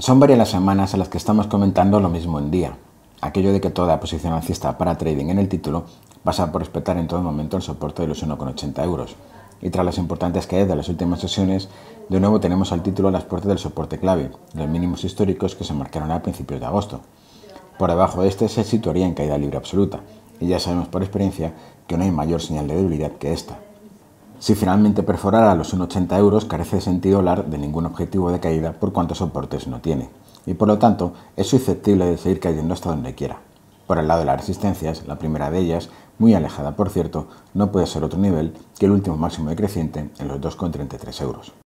Son varias las semanas en las que estamos comentando lo mismo en día. Aquello de que toda posición alcista para trading en el título pasa por respetar en todo momento el soporte de los 1,80 euros. Y tras las importantes caídas de las últimas sesiones, de nuevo tenemos al título a las puertas del soporte clave, los mínimos históricos que se marcaron a principios de agosto. Por debajo de este se situaría en caída libre absoluta, y ya sabemos por experiencia que no hay mayor señal de debilidad que esta. Si finalmente perforara los 1,80 euros, carece de sentido hablar de ningún objetivo de caída por cuántos soportes no tiene, y por lo tanto es susceptible de seguir cayendo hasta donde quiera. Por el lado de las resistencias, la primera de ellas, muy alejada por cierto, no puede ser otro nivel que el último máximo decreciente en los 2,33 euros.